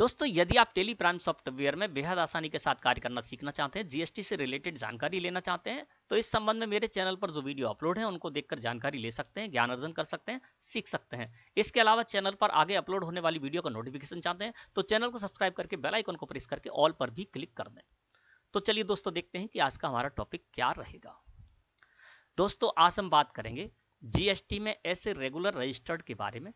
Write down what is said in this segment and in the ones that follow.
दोस्तों यदि आप टेली प्राइम सॉफ्टवेयर में बेहद आसानी के साथ कार्य करना सीखना चाहते हैं जीएसटी से रिलेटेड जानकारी लेना चाहते हैं तो इस संबंध में मेरे चैनल पर जो वीडियो अपलोड है उनको देखकर जानकारी ले सकते हैं ज्ञान अर्जन कर सकते हैं सीख सकते हैं इसके अलावा चैनल पर आगे अपलोड होने वाली वीडियो का नोटिफिकेशन चाहते हैं तो चैनल को सब्सक्राइब करके बेलाइकन को प्रेस करके ऑल पर भी क्लिक कर दें तो चलिए दोस्तों देखते हैं कि आज का हमारा टॉपिक क्या रहेगा दोस्तों आज हम बात करेंगे जीएसटी में ऐसे रेगुलर रजिस्टर्ड के बारे में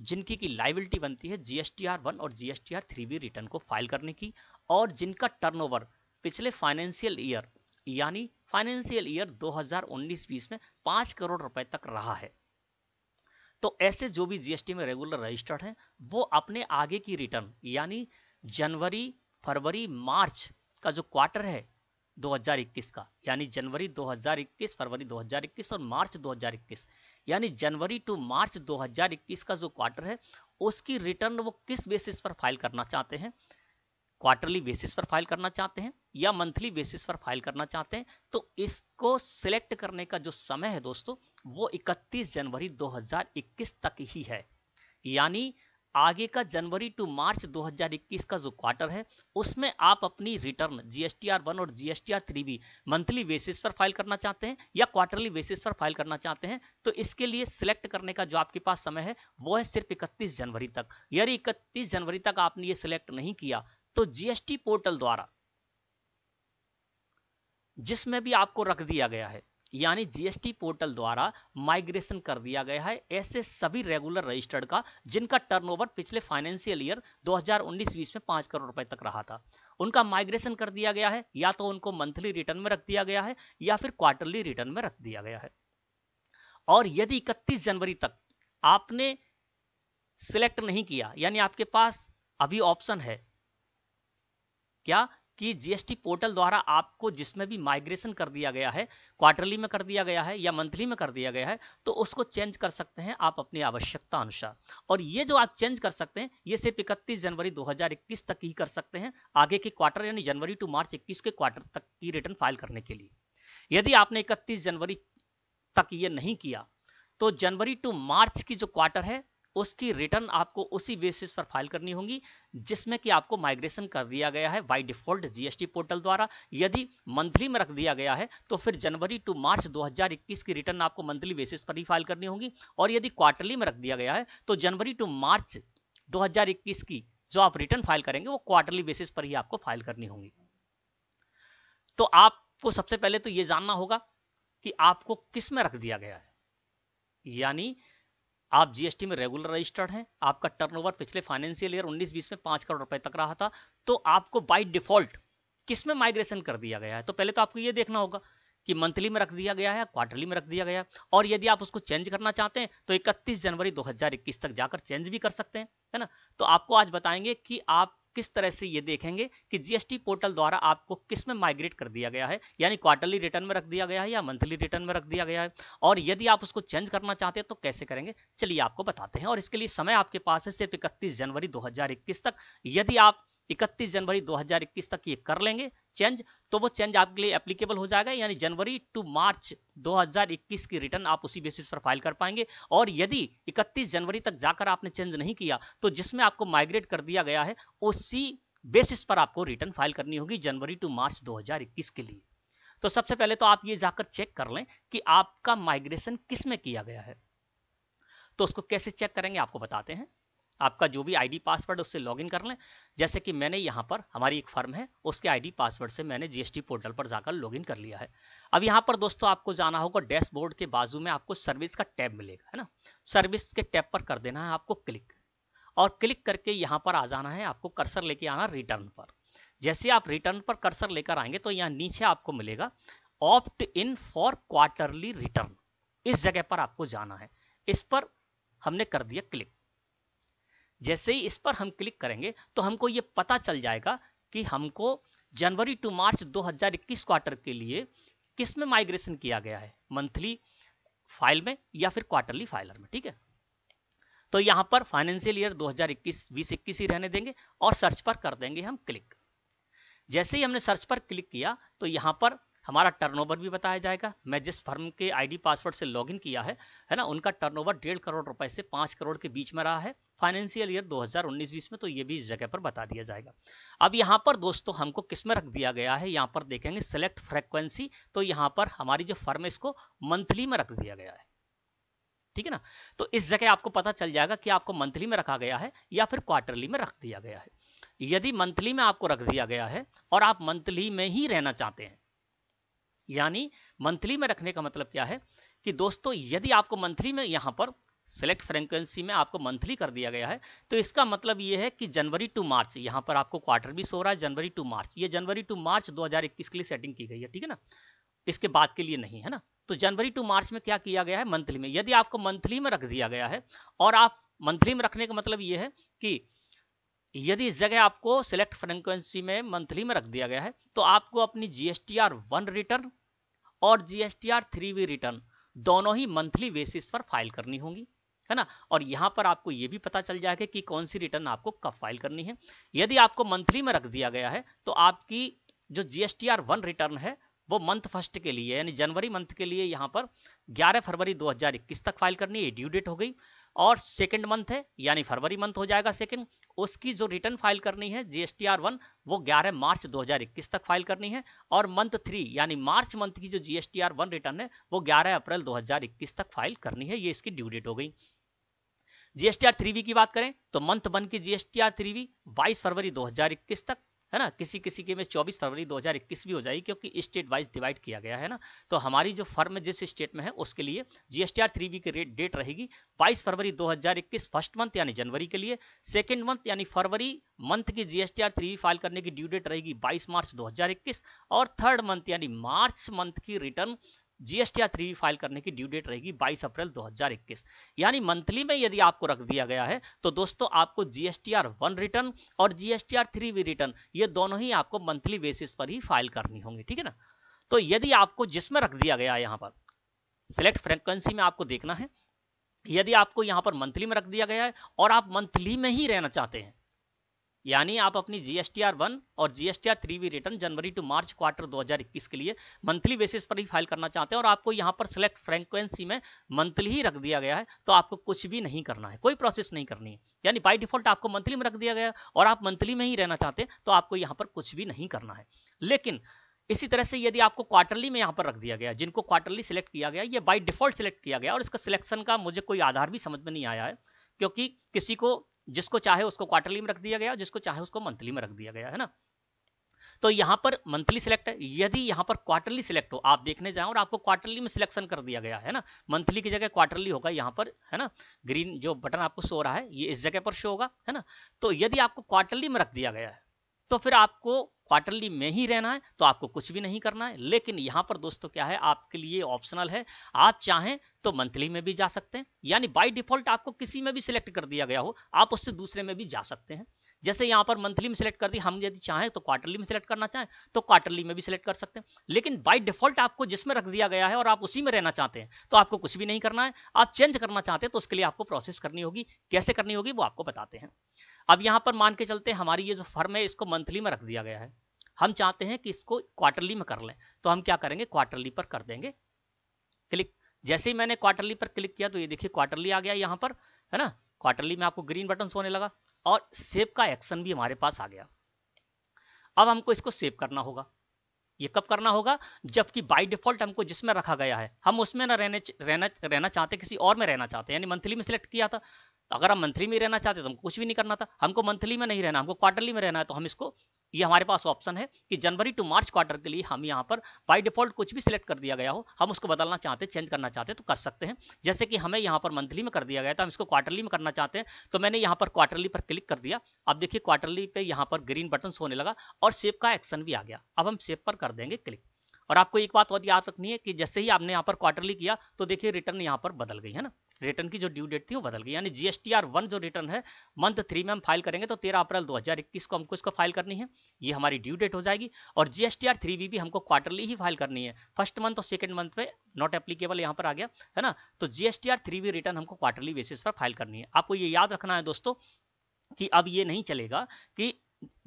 जिनकी की लाइबिलिटी बनती है जीएसटीआर वन और जीएसटीआर थ्री बी रिटर्न को फाइल करने की और जिनका टर्नओवर पिछले फाइनेंशियल ईयर यानी फाइनेंशियल ईयर 2019-20 में 5 करोड़ रुपए तक रहा है तो ऐसे जो भी जीएसटी में रेगुलर रजिस्टर्ड हैं वो अपने आगे की रिटर्न यानी जनवरी फरवरी मार्च का जो क्वार्टर है 2021 का यानी जनवरी 2021 फरवरी 2021 और मार्च 2021 यानी जनवरी टू मार्च 2021 का जो क्वार्टर है उसकी रिटर्न वो किस बेसिस पर फाइल करना चाहते हैं क्वार्टरली बेसिस पर फाइल करना चाहते हैं या मंथली बेसिस पर फाइल करना चाहते हैं तो इसको सिलेक्ट करने का जो समय है दोस्तों वो 31 जनवरी 2021 तक ही है यानी आगे का जनवरी टू मार्च 2021 का जो क्वार्टर है उसमें आप अपनी रिटर्न जीएसटीआर वन और GSTR three B monthly basis पर फाइल करना चाहते हैं या क्वार्टरली बेसिस पर फाइल करना चाहते हैं तो इसके लिए सिलेक्ट करने का जो आपके पास समय है वो है सिर्फ इकतीस जनवरी तक यदि इकतीस जनवरी तक आपने ये सिलेक्ट नहीं किया तो जीएसटी पोर्टल द्वारा जिसमें भी आपको रख दिया गया है यानी जीएसटी पोर्टल द्वारा माइग्रेशन कर दिया गया है ऐसे सभी रेगुलर रजिस्टर्ड का जिनका टर्नओवर पिछले फाइनेंशियल ईयर 2019-20 में पांच करोड़ रुपए तक रहा था उनका माइग्रेशन कर दिया गया है या तो उनको मंथली रिटर्न में रख दिया गया है या फिर क्वार्टरली रिटर्न में रख दिया गया है और यदि इकतीस जनवरी तक आपने सिलेक्ट नहीं किया यानी आपके पास अभी ऑप्शन है क्या कि जीएसटी पोर्टल द्वारा आपको जिसमें भी माइग्रेशन कर दिया गया है क्वार्टरली में कर दिया गया है या मंथली में कर दिया गया है तो उसको चेंज कर सकते हैं आप अपनी आवश्यकता अनुसार और ये जो आप चेंज कर सकते हैं ये सिर्फ इकतीस जनवरी 2021 तक ही कर सकते हैं आगे के क्वार्टर यानी जनवरी टू मार्च इक्कीस के क्वार्टर तक की रिटर्न फाइल करने के लिए यदि आपने इकतीस जनवरी तक ये नहीं किया तो जनवरी टू मार्च की जो क्वार्टर है उसकी रिटर्न आपको उसी बेसिस पर फाइल करनी होगी जिसमें कि आपको माइग्रेशन कर दिया गया है बाई डिफॉल्ट जीएसटी पोर्टल द्वारा यदि मंथली में रख दिया गया है तो फिर जनवरी टू मार्च 2021 की रिटर्न आपको मंथली बेसिस पर ही फाइल करनी होगी और यदि क्वार्टरली में रख दिया गया है तो जनवरी टू मार्च दो की जो आप रिटर्न फाइल करेंगे वो क्वार्टरली बेसिस पर ही आपको फाइल करनी होगी तो आपको सबसे पहले तो ये जानना होगा कि आपको किस में रख दिया गया है यानी आप जीएसटी में रेगुलर रजिस्टर्ड हैं आपका टर्नओवर पिछले फाइनेंशियल ईयर 19-20 में पांच करोड़ रुपए तक रहा था तो आपको बाई डिफॉल्ट किस में माइग्रेशन कर दिया गया है तो पहले तो आपको ये देखना होगा कि मंथली में रख दिया गया है क्वार्टरली में रख दिया गया है और यदि आप उसको चेंज करना चाहते हैं तो 31 जनवरी 2021 तक जाकर चेंज भी कर सकते हैं है ना तो आपको आज बताएंगे कि आप किस तरह से ये देखेंगे कि जीएसटी पोर्टल द्वारा आपको किस में माइग्रेट कर दिया गया है यानी क्वार्टरली रिटर्न में रख दिया गया है या मंथली रिटर्न में रख दिया गया है और यदि आप उसको चेंज करना चाहते हैं तो कैसे करेंगे चलिए आपको बताते हैं और इसके लिए समय आपके पास है सिर्फ इकतीस जनवरी दो तक यदि आप इकतीस जनवरी 2021 तक ये कर लेंगे चेंज तो वो चेंज आपके लिए एप्लीकेबल हो जाएगा यानी जनवरी टू मार्च 2021 की रिटर्न आप उसी बेसिस पर फाइल कर पाएंगे और यदि 31 जनवरी तक जाकर आपने चेंज नहीं किया तो जिसमें आपको माइग्रेट कर दिया गया है उसी बेसिस पर आपको रिटर्न फाइल करनी होगी जनवरी टू मार्च 2021 के लिए तो सबसे पहले तो आप ये जाकर चेक कर लें कि आपका माइग्रेशन किस में किया गया है तो उसको कैसे चेक करेंगे आपको बताते हैं आपका जो भी आईडी पासवर्ड उससे लॉगिन कर लें जैसे कि मैंने यहाँ पर हमारी एक फर्म है उसके आईडी पासवर्ड से मैंने जीएसटी पोर्टल पर जाकर लॉगिन कर लिया है अब यहाँ पर दोस्तों आपको जाना होगा डैशबोर्ड के बाजू में आपको सर्विस का टैब मिलेगा है ना सर्विस के टैब पर कर देना है आपको क्लिक और क्लिक करके यहाँ पर आ जाना है आपको कर्सर लेके आना रिटर्न पर जैसे आप रिटर्न पर कर्सर लेकर आएंगे तो यहाँ नीचे आपको मिलेगा opt in for quarterly return इस जगह पर आपको जाना है इस पर हमने कर दिया क्लिक जैसे ही इस पर हम क्लिक करेंगे तो हमको ये पता चल जाएगा कि हमको जनवरी टू मार्च 2021 क्वार्टर के लिए किस में माइग्रेशन किया गया है मंथली फाइल में या फिर क्वार्टरली फाइलर में ठीक है तो यहाँ पर फाइनेंशियल ईयर 2021 हजार ही रहने देंगे और सर्च पर कर देंगे हम क्लिक जैसे ही हमने सर्च पर क्लिक किया तो यहाँ पर हमारा टर्नओवर भी बताया जाएगा मैं जिस फर्म के आईडी पासवर्ड से लॉगिन किया है है ना उनका टर्नओवर डेढ़ करोड़ रुपए से पाँच करोड़ के बीच में रहा है फाइनेंशियल ईयर 2019-20 में तो ये भी इस जगह पर बता दिया जाएगा अब यहाँ पर दोस्तों हमको किस में रख दिया गया है यहाँ पर देखेंगे सिलेक्ट फ्रेक्वेंसी तो यहाँ पर हमारी जो फर्म है इसको मंथली में रख दिया गया है ठीक है ना तो इस जगह आपको पता चल जाएगा कि आपको मंथली में रखा गया है या फिर क्वार्टरली में रख दिया गया है यदि मंथली में आपको रख दिया गया है और आप मंथली में ही रहना चाहते हैं यानी मंथली में रखने का मतलब क्या है कि दोस्तों यदि आपको मंथली में यहाँ पर सेलेक्ट फ्रीक्वेंसी में आपको मंथली कर दिया गया है तो इसका मतलब ये है कि जनवरी टू मार्च यहाँ पर आपको क्वार्टर भी सो रहा है जनवरी टू मार्च ये जनवरी टू मार्च 2021 के लिए सेटिंग की गई है ठीक है ना इसके बाद के लिए नहीं है ना तो जनवरी टू मार्च में क्या किया गया है मंथली में यदि आपको मंथली में रख दिया गया है और आप मंथली में रखने का मतलब ये है कि यदि इस जगह आपको सिलेक्ट फ्रीक्वेंसी में मंथली में रख दिया गया है तो आपको अपनी जीएसटीआर वन रिटर्न और जीएसटीआर थ्री वी रिटर्न दोनों ही मंथली बेसिस पर फाइल करनी होगी है ना और यहां पर आपको यह भी पता चल जाएगा कि कौन सी रिटर्न आपको कब फाइल करनी है यदि आपको मंथली में रख दिया गया है तो आपकी जो जीएसटीआर वन रिटर्न है वो मंथ फर्स्ट के लिए यानी जनवरी मंथ के लिए यहाँ पर 11 फरवरी 2021 तक फाइल करनी है ड्यू डेट हो गई और सेकंड मंथ है यानी फरवरी मंथ हो जाएगा सेकंड उसकी जो रिटर्न फाइल करनी है जी आर वन वो 11 मार्च 2021 तक फाइल करनी है और मंथ थ्री यानी मार्च मंथ की जो जी एस वन रिटर्न है वो 11 अप्रैल 2021 तक फाइल करनी है ये इसकी ड्यू डेट हो गई जीएसटीआर आर थ्री की बात करें तो मंथ वन की जीएसटीआर आर थ्री बाईस फरवरी 2021 तक है ना किसी किसी के में 24 फरवरी 2021 भी हो जाएगी क्योंकि स्टेट वाइज डिवाइड किया गया है ना तो हमारी जो फर्म जिस स्टेट में है उसके लिए जीएसटीआर थ्री बी की रेट डेट रहेगी 22 फरवरी 2021 फर्स्ट मंथ यानी जनवरी के लिए सेकेंड मंथ यानी फरवरी मंथ की जीएसटीआर थ्री फाइल करने की ड्यू डेट रहेगी 22 मार्च 2021 और थर्ड मंथ यानी मार्च मंथ की रिटर्न जीएसटी थ्री फाइल करने की ड्यू डेट रहेगी 22 अप्रैल 2021 यानी मंथली में यदि आपको रख दिया गया है तो दोस्तों आपको जीएसटी आर वन रिटर्न और GST R three B return ये दोनों ही आपको मंथली बेसिस पर ही फाइल करनी होंगी ठीक है ना तो यदि आपको जिसमें रख दिया गया है यहाँ पर सिलेक्ट फ्रिक्वेंसी में आपको देखना है यदि आपको यहाँ पर मंथली में रख दिया गया है और आप मंथली में ही रहना चाहते हैं यानी आप अपनी जी एस वन और G S T three B return जनवरी टू मार्च क्वार्टर 2021 के लिए मंथली बेसिस पर ही फाइल करना चाहते हैं और आपको यहाँ पर सिलेक्ट फ्रेक्वेंसी में मंथली ही रख दिया गया है तो आपको कुछ भी नहीं करना है कोई प्रोसेस नहीं करनी है यानी बाई डिफॉल्ट आपको मंथली में रख दिया गया और आप मंथली में ही रहना चाहते हैं तो आपको यहाँ पर कुछ भी नहीं करना है लेकिन इसी तरह से यदि आपको क्वार्टरली में यहाँ पर रख दिया गया जिनको क्वार्टरली सिलेक्ट किया गया ये बाई डिफॉल्ट सिलेक्ट किया गया और इसका सिलेक्शन का मुझे कोई आधार भी समझ में नहीं आया है क्योंकि किसी को जिसको चाहे उसको क्वार्टरली में रख दिया गया जिसको चाहे उसको मंथली में रख दिया गया है ना तो यहाँ पर मंथली सिलेक्ट है यदि यहां पर क्वार्टरली सिलेक्ट हो आप देखने जाओ और आपको क्वार्टरली में सिलेक्शन कर दिया गया है ना मंथली की जगह क्वार्टरली होगा यहाँ पर है ना ग्रीन जो बटन आपको शो रहा है ये इस जगह पर शो होगा है ना तो यदि आपको क्वार्टरली में रख दिया गया है तो फिर आपको क्वार्टरली में ही रहना है तो आपको कुछ भी नहीं करना है लेकिन यहाँ पर दोस्तों क्या है आपके लिए ऑप्शनल है आप चाहें तो मंथली में भी जा सकते हैं यानी बाय डिफॉल्ट आपको किसी में भी सिलेक्ट कर दिया गया हो आप उससे दूसरे में भी जा सकते हैं जैसे यहाँ पर मंथली में सिलेक्ट कर दी हम यदि चाहें तो क्वार्टरली में सिलेक्ट करना चाहें तो क्वार्टरली में भी सिलेक्ट कर सकते हैं लेकिन बाय डिफॉल्ट आपको जिसमें रख दिया गया है और आप उसी में रहना चाहते हैं तो आपको कुछ भी नहीं करना है आप चेंज करना चाहते हैं तो उसके लिए आपको प्रोसेस करनी होगी कैसे करनी होगी वो आपको बताते हैं अब यहाँ पर मान के चलते हमारी ये जो फर्म है इसको मंथली में रख दिया गया है हम चाहते हैं कि इसको क्वार्टरली में कर लें तो हम क्या करेंगे क्वार्टरली पर कर देंगे क्लिक जैसे ही मैंने क्वार्टरली पर क्लिक किया तो ये देखिए क्वार्टरली आ गया यहाँ पर है ना क्वार्टरली में आपको ग्रीन बटन सोने लगा और सेव का एक्शन भी हमारे पास आ गया अब हमको इसको सेव करना होगा ये कब करना होगा जबकि बाय डिफॉल्ट हमको जिसमें रखा गया है हम उसमें ना रहने रहना रहना चाहते किसी और में रहना चाहते हैं यानी मंथली में सिलेक्ट किया था अगर हम मंथली में रहना चाहते तो हमको कुछ भी नहीं करना था हमको मंथली में नहीं रहना हमको क्वार्टरली में रहना है तो हम इसको ये हमारे पास ऑप्शन है कि जनवरी टू मार्च क्वार्टर के लिए हम यहाँ पर बाय डिफॉल्ट कुछ भी सिलेक्ट कर दिया गया हो हम उसको बदलना चाहते हैं चेंज करना चाहते हैं तो कर सकते हैं जैसे कि हमें यहाँ पर मंथली में कर दिया गया था हम इसको क्वार्टरली में करना चाहते हैं तो मैंने यहाँ पर क्वार्टरली पर क्लिक कर दिया अब देखिए क्वार्टरली पर यहाँ पर ग्रीन बटन होने लगा और सेव का एक्शन भी आ गया अब हम सेव पर कर देंगे क्लिक और आपको एक बात और याद रखनी है कि जैसे ही आपने यहाँ पर क्वार्टरली किया तो देखिए रिटर्न यहाँ पर बदल गई है ना रिटर्न की जो ड्यू डेट थी वो बदल गई यानी जीएसटीआर वन जो रिटर्न है मंथ थ्री में हम फाइल करेंगे तो तेरह अप्रैल 2021 को हमको इसको फाइल करनी है ये हमारी ड्यू डेट हो जाएगी और जीएसटीआर थ्री बी भी हमको क्वार्टरली ही फाइल करनी है फर्स्ट मंथ और सेकेंड मंथ में नॉट एप्लीकेबल यहाँ पर आ गया है ना तो जीएसटीआर थ्री बी रिटर्न हमको क्वार्टरली बेसिस पर फाइल करनी है आपको ये याद रखना है दोस्तों कि अब ये नहीं चलेगा कि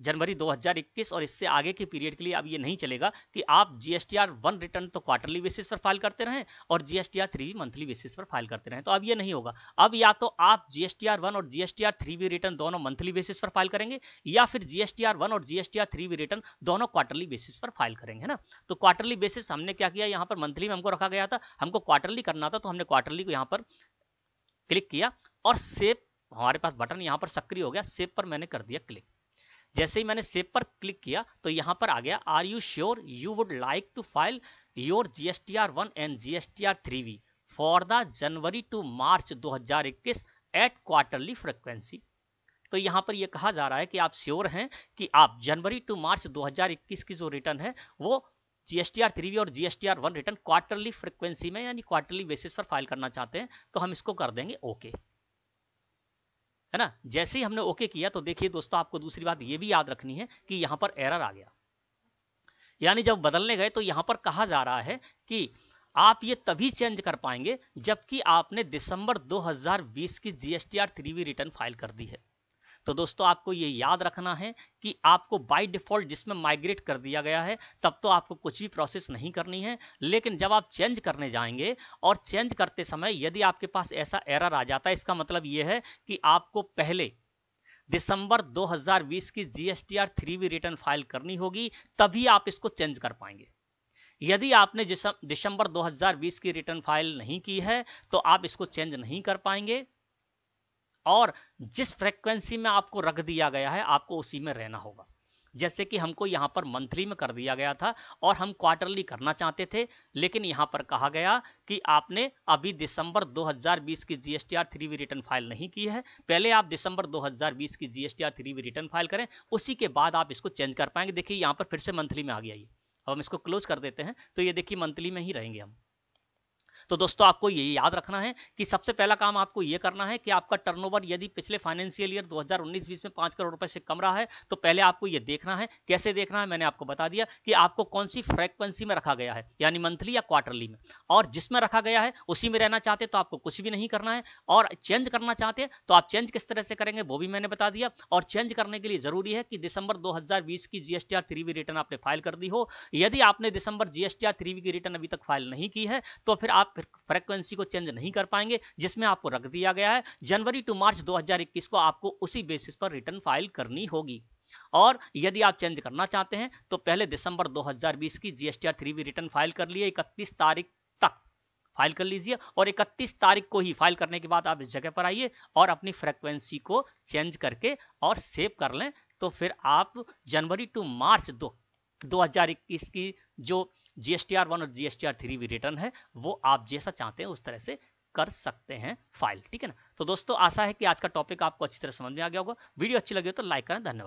जनवरी 2021 और इससे आगे के पीरियड के लिए अब ये नहीं चलेगा कि आप जीएसटीआर वन रिटर्न तो क्वार्टरली बेसिस पर फाइल करते रहें और GSTR three B monthly basis पर फाइल करते रहें तो अब ये नहीं होगा अब या तो आप जीएसटीआर वन और जीएसटीआर थ्री भी रिटर्न दोनों मंथली बेसिस पर फाइल करेंगे या फिर जीएसटीआर वन और जीएसटीआर थ्री भी रिटर्न दोनों क्वार्टरली बेसिस पर फाइल करेंगे है ना तो क्वार्टरली बेसिस हमने क्या किया यहाँ पर मंथली में हमको रखा गया था हमको क्वार्टरली करना था तो हमने क्वार्टरली को यहाँ पर क्लिक किया और सेव हमारे पास बटन यहाँ पर सक्रिय हो गया सेव पर मैंने कर दिया क्लिक जैसे ही मैंने सेव पर क्लिक किया तो यहाँ पर आ गया are you sure you would like to file your G S T R one and G S T R three B for the January to March 2021 at quarterly frequency तो यहाँ पर यह कहा जा रहा है कि आप श्योर हैं कि आप जनवरी टू मार्च 2021 की जो रिटर्न है वो G S T R three B और G S T R one return quarterly frequency में यानी क्वार्टरली बेसिस पर फाइल करना चाहते हैं तो हम इसको कर देंगे ओके okay. है ना जैसे ही हमने ओके किया तो देखिए दोस्तों आपको दूसरी बात ये भी याद रखनी है कि यहाँ पर एरर आ गया यानी जब बदलने गए तो यहाँ पर कहा जा रहा है कि आप ये तभी चेंज कर पाएंगे जबकि आपने दिसंबर 2020 की जीएसटीआर थ्री रिटर्न फाइल कर दी है तो दोस्तों आपको ये याद रखना है कि आपको बाई डिफॉल्ट जिसमें माइग्रेट कर दिया गया है तब तो आपको कुछ भी प्रोसेस नहीं करनी है लेकिन जब आप चेंज करने जाएंगे और चेंज करते समय यदि आपके पास ऐसा एरर आ जाता है इसका मतलब ये है कि आपको पहले दिसंबर 2020 की GSTR three B return file करनी होगी तभी आप इसको चेंज कर पाएंगे यदि आपने दिसंबर 2020 की रिटर्न फाइल नहीं की है तो आप इसको चेंज नहीं कर पाएंगे और जिस फ्रीक्वेंसी में आपको रख दिया गया है आपको उसी में रहना होगा जैसे कि हमको यहाँ पर मंथली में कर दिया गया था और हम क्वार्टरली करना चाहते थे लेकिन यहाँ पर कहा गया कि आपने अभी दिसंबर 2020 की GSTR S three B return file नहीं की है पहले आप दिसंबर 2020 की GSTR S R three B return file करें उसी के बाद आप इसको चेंज कर पाएंगे देखिए यहाँ पर फिर से मंथली में आ गया ये अब हम इसको क्लोज कर देते हैं तो ये देखिए मंथली में ही रहेंगे हम तो दोस्तों आपको ये याद रखना है कि सबसे पहला काम आपको ये करना है कि आपका टर्नओवर यदि पिछले फाइनेंशियल ईयर 2019-20 में पाँच करोड़ रुपए से कम रहा है तो पहले आपको ये देखना है कैसे देखना है मैंने आपको बता दिया कि आपको कौन सी फ्रेक्वेंसी में रखा गया है यानी मंथली या क्वार्टरली में और जिसमें रखा गया है उसी में रहना चाहते तो आपको कुछ भी नहीं करना है और चेंज करना चाहते तो आप चेंज किस तरह से करेंगे वो भी मैंने बता दिया और चेंज करने के लिए जरूरी है कि दिसंबर दो की जीएसटीआर थ्री रिटर्न आपने फाइल कर दी हो यदि आपने दिसंबर जीएसटीआर थ्री की रिटर्न अभी तक फाइल नहीं की है तो फिर आप आप फ्रिक्वेंसी को चेंज नहीं कर पाएंगे जिसमें आपको रख दिया गया है जनवरी टू मार्च 2021 को आपको उसी बेसिस पर रिटर्न फाइल करनी होगी और यदि आप चेंज करना चाहते हैं तो पहले दिसंबर 2020 की GST R three return file कर लिए 31 तारीख तक फाइल कर लीजिए और 31 तारीख को ही फाइल करने के बाद आप इस जगह पर आइए और अपनी फ्रिक्वेंसी को चेंज करके और सेव कर लें तो फिर आप जनवरी टू मार्च दो 2021 की जो जीएसटीआर वन और जीएसटीआर थ्री भी रिटर्न है वो आप जैसा चाहते हैं उस तरह से कर सकते हैं फाइल ठीक है ना तो दोस्तों आशा है कि आज का टॉपिक आपको अच्छी तरह समझ में आ गया होगा वीडियो अच्छी लगी हो तो लाइक करें धन्यवाद